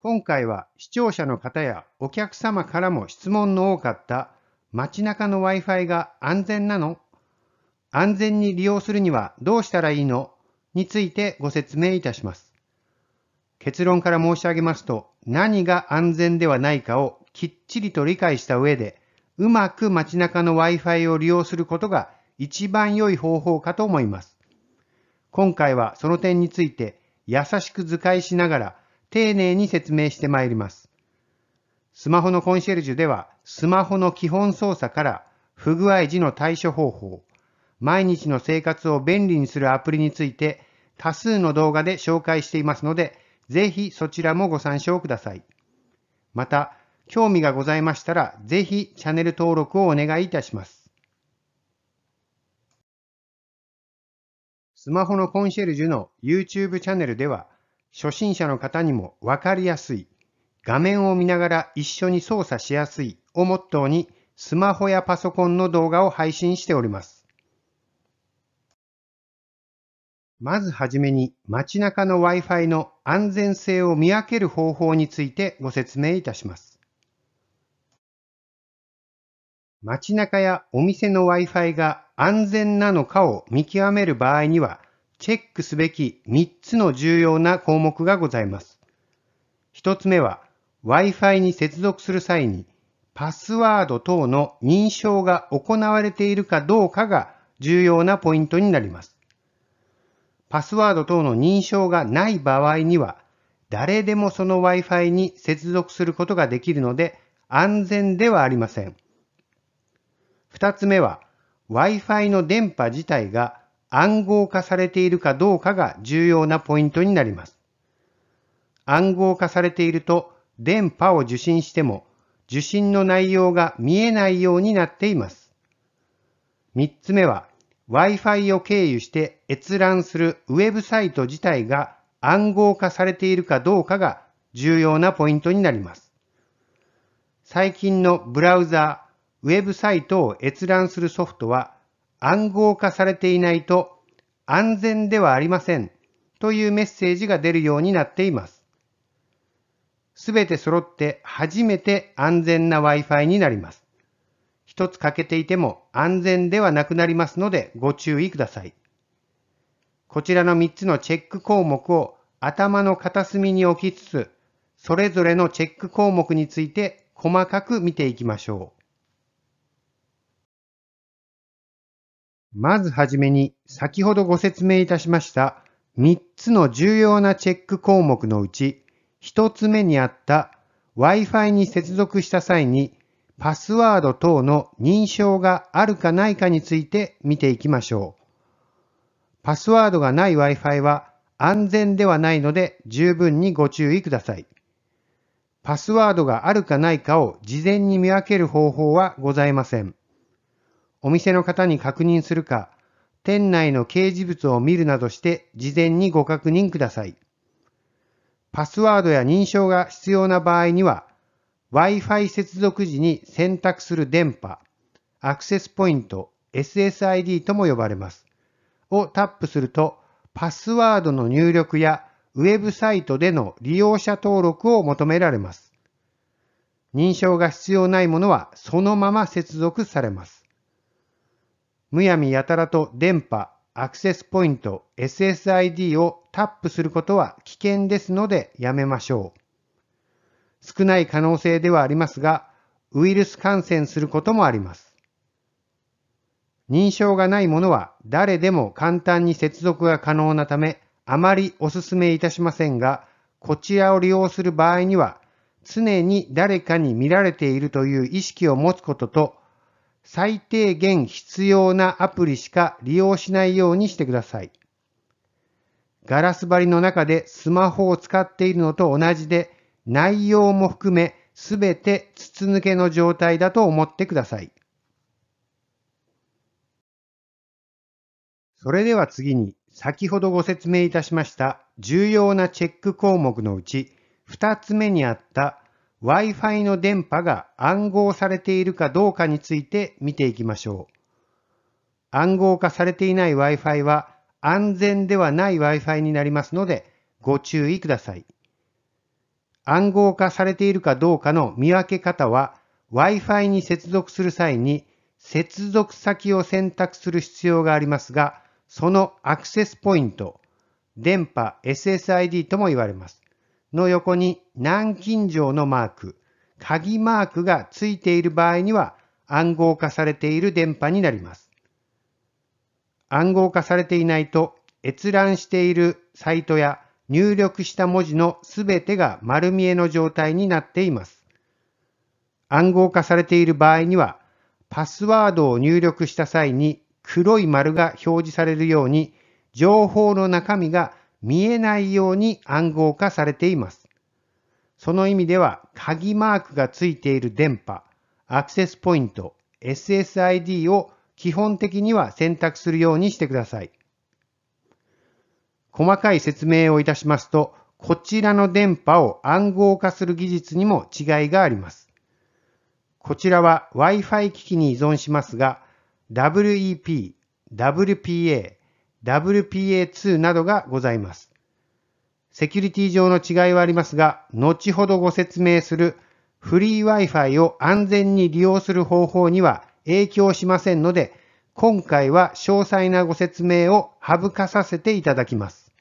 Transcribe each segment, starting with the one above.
今回は視聴者の方やお客様からも質問の多かった街中の Wi-Fi が安全なの安全に利用するにはどうしたらいいのについてご説明いたします。結論から申し上げますと、何が安全ではないかをきっちりと理解した上で、うまく街中の Wi-Fi を利用することが一番良い方法かと思います。今回はその点について優しく図解しながら丁寧に説明してまいります。スマホのコンシェルジュでは、スマホの基本操作から不具合時の対処方法、毎日の生活を便利にするアプリについて多数の動画で紹介していますので、ぜひそちらもご参照ください。また、興味がございましたら、ぜひチャンネル登録をお願いいたします。スマホのコンシェルジュの YouTube チャンネルでは、初心者の方にもわかりやすい、画面を見ながら一緒に操作しやすいをモットーに、スマホやパソコンの動画を配信しております。まずはじめに街中の Wi-Fi の安全性を見分ける方法についてご説明いたします。街中やお店の Wi-Fi が安全なのかを見極める場合には、チェックすべき3つの重要な項目がございます。1つ目は Wi-Fi に接続する際にパスワード等の認証が行われているかどうかが重要なポイントになります。パスワード等の認証がない場合には誰でもその Wi-Fi に接続することができるので安全ではありません。2つ目は Wi-Fi の電波自体が暗号化されているかどうかが重要なポイントになります。暗号化されていると電波を受信しても受信の内容が見えないようになっています。3つ目は Wi-Fi を経由して閲覧するウェブサイト自体が暗号化されているかどうかが重要なポイントになります。最近のブラウザ、ウェブサイトを閲覧するソフトは暗号化されていないと安全ではありませんというメッセージが出るようになっています。すべて揃って初めて安全な Wi-Fi になります。一つ欠けていても安全ではなくなりますのでご注意ください。こちらの3つのチェック項目を頭の片隅に置きつつ、それぞれのチェック項目について細かく見ていきましょう。まずはじめに先ほどご説明いたしました3つの重要なチェック項目のうち1つ目にあった Wi-Fi に接続した際にパスワード等の認証があるかないかについて見ていきましょう。パスワードがない Wi-Fi は安全ではないので十分にご注意ください。パスワードがあるかないかを事前に見分ける方法はございません。お店の方に確認するか、店内の掲示物を見るなどして事前にご確認ください。パスワードや認証が必要な場合には、Wi-Fi 接続時に選択する電波、アクセスポイント、SSID とも呼ばれます。をタップすると、パスワードの入力やウェブサイトでの利用者登録を求められます。認証が必要ないものはそのまま接続されます。むやみやたらと電波、アクセスポイント、SSID をタップすることは危険ですのでやめましょう。少ない可能性ではありますが、ウイルス感染することもあります。認証がないものは誰でも簡単に接続が可能なため、あまりお勧めいたしませんが、こちらを利用する場合には、常に誰かに見られているという意識を持つことと、最低限必要なアプリしか利用しないようにしてください。ガラス張りの中でスマホを使っているのと同じで内容も含め全て筒抜けの状態だと思ってください。それでは次に先ほどご説明いたしました重要なチェック項目のうち2つ目にあった Wi-Fi の電波が暗号されているかどうかについて見ていきましょう。暗号化されていない Wi-Fi は安全ではない Wi-Fi になりますのでご注意ください。暗号化されているかどうかの見分け方は Wi-Fi に接続する際に接続先を選択する必要がありますが、そのアクセスポイント、電波 SSID とも言われます。の横に南京錠のマーク、鍵マークがついている場合には暗号化されている電波になります。暗号化されていないと閲覧しているサイトや入力した文字のすべてが丸見えの状態になっています。暗号化されている場合には、パスワードを入力した際に黒い丸が表示されるように、情報の中身が見えないように暗号化されています。その意味では、鍵マークがついている電波、アクセスポイント、SSID を基本的には選択するようにしてください。細かい説明をいたしますと、こちらの電波を暗号化する技術にも違いがあります。こちらは Wi-Fi 機器に依存しますが、WEP、WPA、WPA2 などがございます。セキュリティ上の違いはありますが、後ほどご説明するフリー Wi-Fi を安全に利用する方法には影響しませんので、今回は詳細なご説明を省かさせていただきます。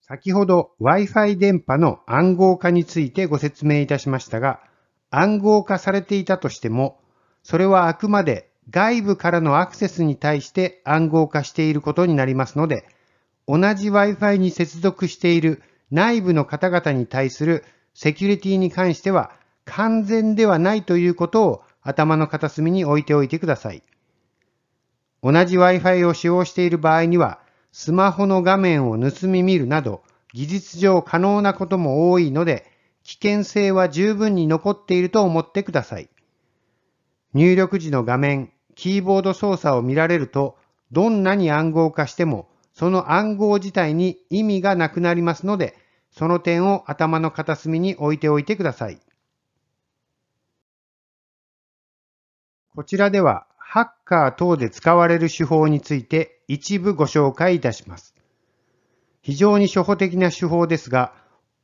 先ほど Wi-Fi 電波の暗号化についてご説明いたしましたが、暗号化されていたとしても、それはあくまで外部からのアクセスに対して暗号化していることになりますので、同じ Wi-Fi に接続している内部の方々に対するセキュリティに関しては完全ではないということを頭の片隅に置いておいてください。同じ Wi-Fi を使用している場合には、スマホの画面を盗み見るなど、技術上可能なことも多いので、危険性は十分に残っていると思ってください。入力時の画面、キーボード操作を見られると、どんなに暗号化しても、その暗号自体に意味がなくなりますので、その点を頭の片隅に置いておいてください。こちらでは、ハッカー等で使われる手法について一部ご紹介いたします。非常に初歩的な手法ですが、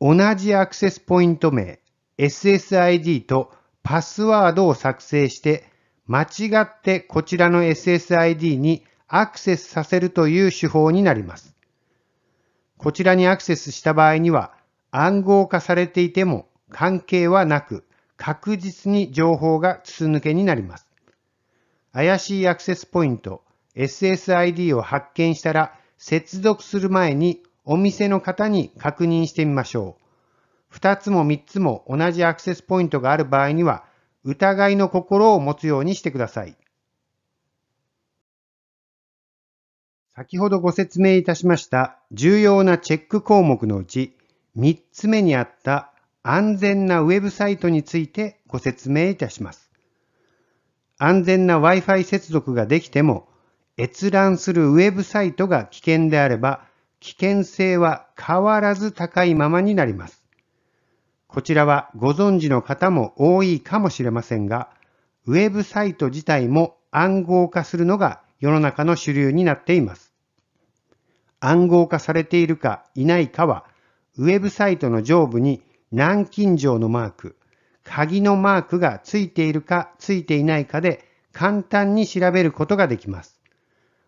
同じアクセスポイント名、SSID とパスワードを作成して、間違ってこちらの SSID にアクセスさせるという手法になります。こちらにアクセスした場合には暗号化されていても関係はなく確実に情報が筒抜けになります。怪しいアクセスポイント SSID を発見したら接続する前にお店の方に確認してみましょう。2つも3つも同じアクセスポイントがある場合には疑いの心を持つようにしてください。先ほどご説明いたしました重要なチェック項目のうち3つ目にあった安全なウェブサイトについてご説明いたします。安全な Wi-Fi 接続ができても閲覧するウェブサイトが危険であれば危険性は変わらず高いままになります。こちらはご存知の方も多いかもしれませんが、ウェブサイト自体も暗号化するのが世の中の主流になっています。暗号化されているかいないかは、ウェブサイトの上部に南京錠のマーク、鍵のマークがついているかついていないかで簡単に調べることができます。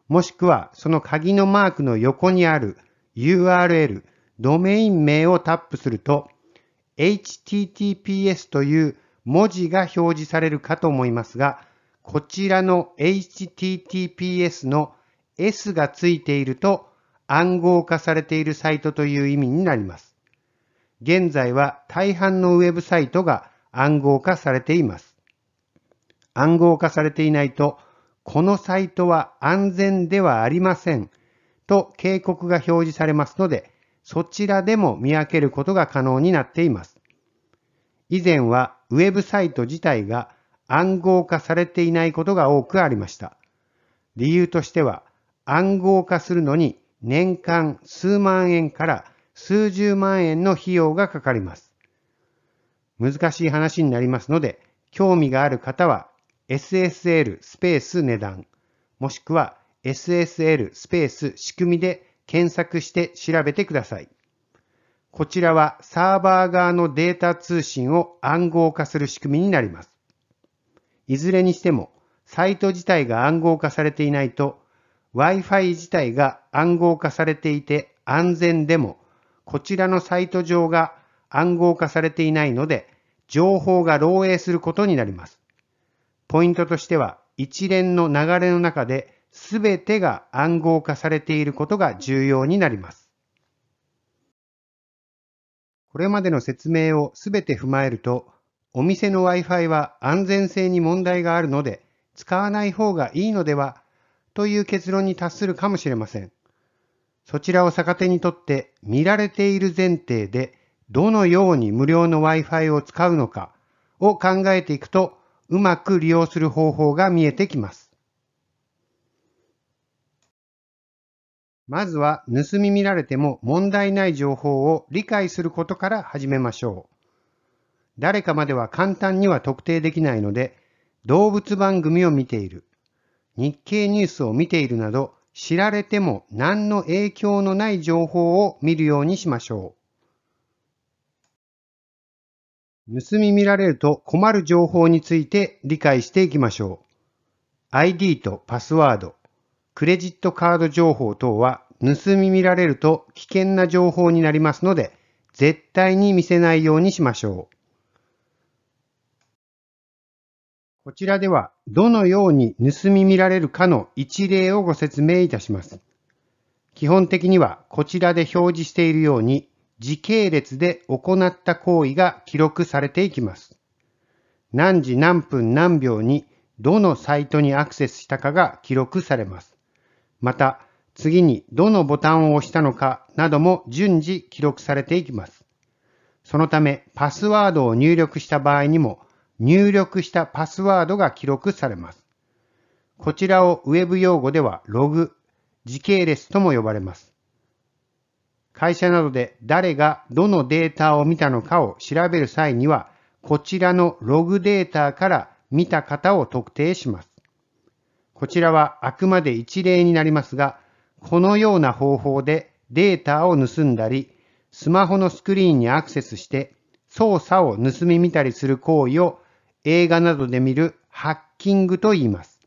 もしくはその鍵のマークの横にある URL、ドメイン名をタップすると https という文字が表示されるかと思いますが、こちらの https の s がついていると暗号化されているサイトという意味になります。現在は大半のウェブサイトが暗号化されています。暗号化されていないと、このサイトは安全ではありませんと警告が表示されますので、そちらでも見分けることが可能になっています。以前はウェブサイト自体が暗号化されていないことが多くありました。理由としては暗号化するのに年間数万円から数十万円の費用がかかります。難しい話になりますので、興味がある方は SSL スペース値段、もしくは SSL スペース仕組みで検索して調べてください。こちらはサーバー側のデータ通信を暗号化する仕組みになります。いずれにしても、サイト自体が暗号化されていないと、Wi-Fi 自体が暗号化されていて安全でも、こちらのサイト上が暗号化されていないので、情報が漏洩することになります。ポイントとしては、一連の流れの中ですべてが暗号化されていることが重要になります。これまでの説明をすべて踏まえると、お店の Wi-Fi は安全性に問題があるので、使わない方がいいのではという結論に達するかもしれません。そちらを逆手にとって見られている前提で、どのように無料の Wi-Fi を使うのかを考えていくと、うまく利用する方法が見えてきます。まずは盗み見られても問題ない情報を理解することから始めましょう。誰かまでは簡単には特定できないので、動物番組を見ている、日経ニュースを見ているなど、知られても何の影響のない情報を見るようにしましょう。盗み見られると困る情報について理解していきましょう。ID とパスワード、クレジットカード情報等は盗み見られると危険な情報になりますので、絶対に見せないようにしましょう。こちらでは、どのように盗み見られるかの一例をご説明いたします。基本的には、こちらで表示しているように、時系列で行った行為が記録されていきます。何時何分何秒に、どのサイトにアクセスしたかが記録されます。また、次にどのボタンを押したのかなども順次記録されていきます。そのため、パスワードを入力した場合にも、入力したパスワードが記録されます。こちらを Web 用語ではログ、時系列とも呼ばれます。会社などで誰がどのデータを見たのかを調べる際には、こちらのログデータから見た方を特定します。こちらはあくまで一例になりますが、このような方法でデータを盗んだり、スマホのスクリーンにアクセスして操作を盗み見たりする行為を映画などで見るハッキングと言います。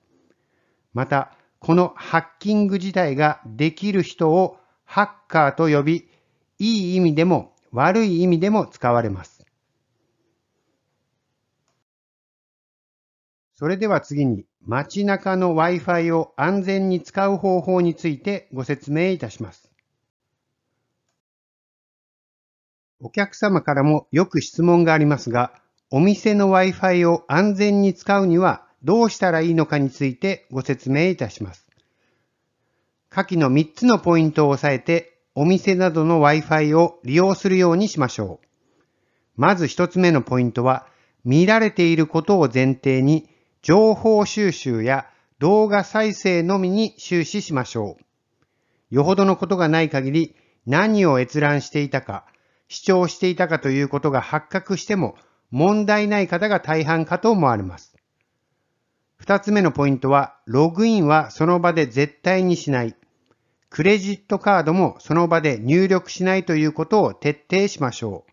また、このハッキング自体ができる人をハッカーと呼び、いい意味でも悪い意味でも使われます。それでは次に街中の Wi-Fi を安全に使う方法についてご説明いたします。お客様からもよく質問がありますが、お店の Wi-Fi を安全に使うにはどうしたらいいのかについてご説明いたします。下記の3つのポイントを押さえて、お店などの Wi-Fi を利用するようにしましょう。まず1つ目のポイントは、見られていることを前提に情報収集や動画再生のみに終始しましょう。よほどのことがない限り何を閲覧していたか、視聴していたかということが発覚しても問題ない方が大半かと思われます。二つ目のポイントは、ログインはその場で絶対にしない。クレジットカードもその場で入力しないということを徹底しましょう。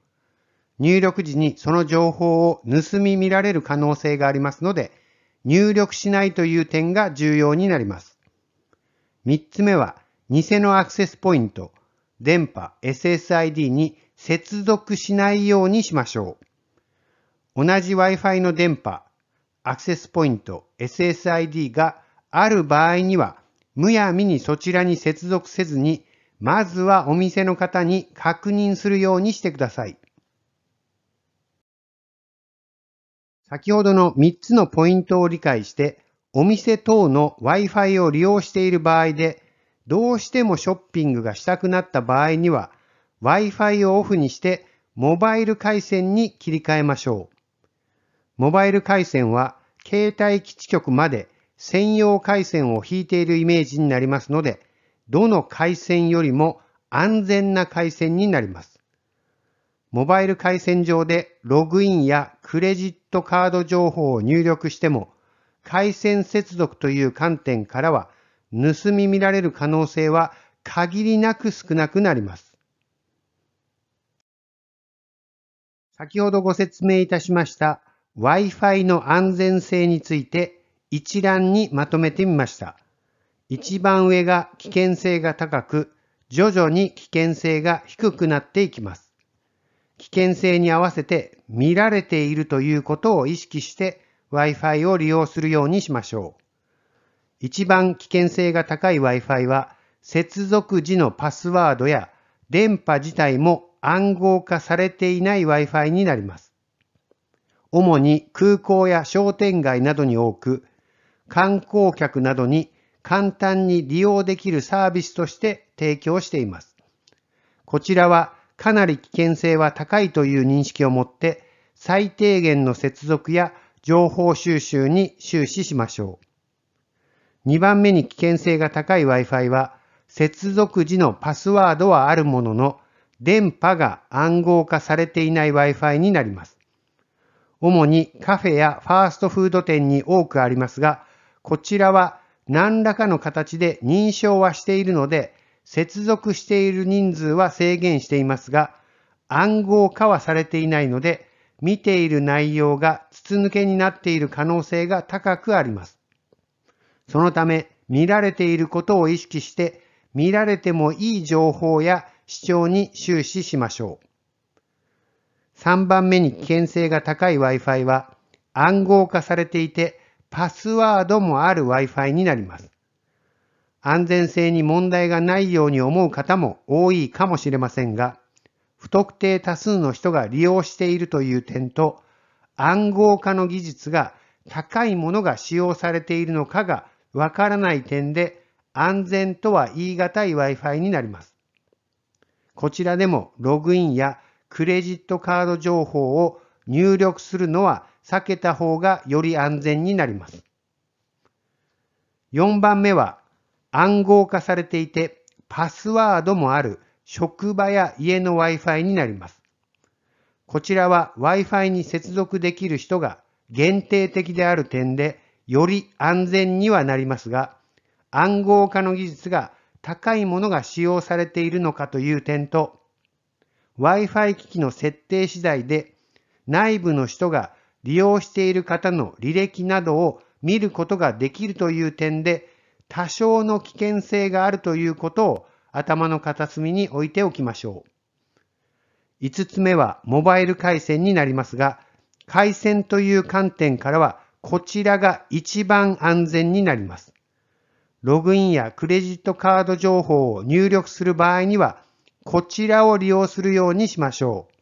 入力時にその情報を盗み見られる可能性がありますので、入力しないという点が重要になります。3つ目は、偽のアクセスポイント、電波 SSID に接続しないようにしましょう。同じ Wi-Fi の電波、アクセスポイント SSID がある場合には、むやみにそちらに接続せずに、まずはお店の方に確認するようにしてください。先ほどの3つのポイントを理解して、お店等の Wi-Fi を利用している場合で、どうしてもショッピングがしたくなった場合には、Wi-Fi をオフにして、モバイル回線に切り替えましょう。モバイル回線は、携帯基地局まで専用回線を引いているイメージになりますので、どの回線よりも安全な回線になります。モバイル回線上でログインやクレジットカード情報を入力しても、回線接続という観点からは、盗み見られる可能性は限りなく少なくなります。先ほどご説明いたしました Wi-Fi の安全性について一覧にまとめてみました。一番上が危険性が高く、徐々に危険性が低くなっていきます。危険性に合わせて見られているということを意識して Wi-Fi を利用するようにしましょう。一番危険性が高い Wi-Fi は接続時のパスワードや電波自体も暗号化されていない Wi-Fi になります。主に空港や商店街などに多く、観光客などに簡単に利用できるサービスとして提供しています。こちらはかなり危険性は高いという認識を持って、最低限の接続や情報収集に終始しましょう。2番目に危険性が高い Wi-Fi は、接続時のパスワードはあるものの、電波が暗号化されていない Wi-Fi になります。主にカフェやファーストフード店に多くありますが、こちらは何らかの形で認証はしているので、接続している人数は制限していますが、暗号化はされていないので、見ている内容が筒抜けになっている可能性が高くあります。そのため、見られていることを意識して、見られてもいい情報や主張に終始しましょう。3番目に危険性が高い Wi-Fi は暗号化されていて、パスワードもある Wi-Fi になります。安全性に問題がないように思う方も多いかもしれませんが、不特定多数の人が利用しているという点と、暗号化の技術が高いものが使用されているのかがわからない点で、安全とは言い難い Wi-Fi になります。こちらでもログインやクレジットカード情報を入力するのは避けた方がより安全になります。4番目は暗号化されていて、パスワードもある職場や家の Wi-Fi になります。こちらは Wi-Fi に接続できる人が限定的である点で、より安全にはなりますが、暗号化の技術が高いものが使用されているのかという点と、Wi-Fi 機器の設定次第で内部の人が利用している方の履歴などを見ることができるという点で多少の危険性があるということを頭の片隅に置いておきましょう。5つ目はモバイル回線になりますが、回線という観点からはこちらが一番安全になります。ログインやクレジットカード情報を入力する場合には、こちらを利用するようにしましょう。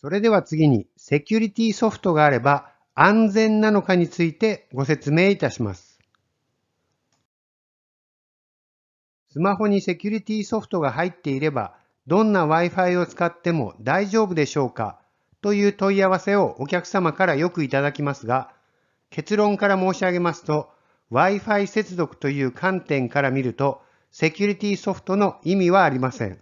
それでは次に、セキュリティソフトがあれば、安全なのかについてご説明いたします。スマホにセキュリティソフトが入っていれば、どんな Wi-Fi を使っても大丈夫でしょうかという問い合わせをお客様からよくいただきますが、結論から申し上げますと、Wi-Fi 接続という観点から見ると、セキュリティソフトの意味はありません。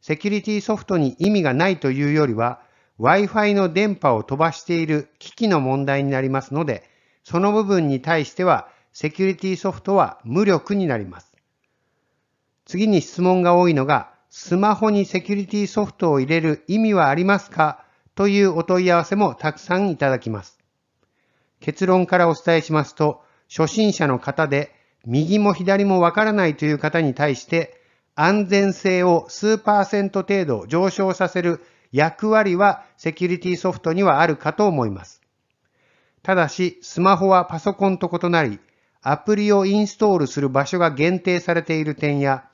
セキュリティソフトに意味がないというよりは、Wi-Fi の電波を飛ばしている機器の問題になりますので、その部分に対してはセキュリティソフトは無力になります。次に質問が多いのが、スマホにセキュリティソフトを入れる意味はありますかというお問い合わせもたくさんいただきます。結論からお伝えしますと、初心者の方で右も左もわからないという方に対して、安全性を数パーセント程度上昇させる役割はセキュリティソフトにはあるかと思います。ただし、スマホはパソコンと異なり、アプリをインストールする場所が限定されている点や、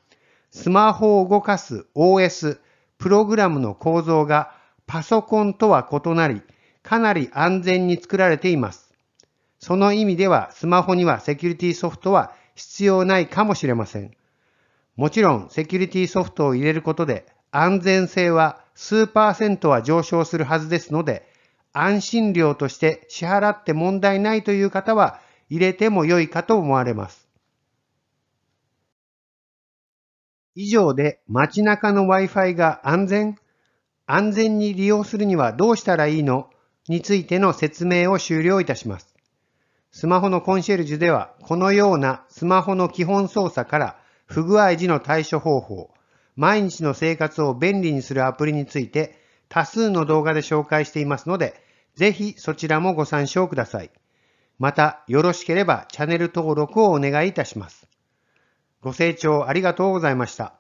スマホを動かす OS、プログラムの構造がパソコンとは異なり、かなり安全に作られています。その意味ではスマホにはセキュリティソフトは必要ないかもしれません。もちろんセキュリティソフトを入れることで安全性は数パーセントは上昇するはずですので、安心料として支払って問題ないという方は入れても良いかと思われます。以上で街中の Wi-Fi が安全安全に利用するにはどうしたらいいのについての説明を終了いたします。スマホのコンシェルジュではこのようなスマホの基本操作から不具合時の対処方法、毎日の生活を便利にするアプリについて多数の動画で紹介していますので、ぜひそちらもご参照ください。また、よろしければチャンネル登録をお願いいたします。ご清聴ありがとうございました。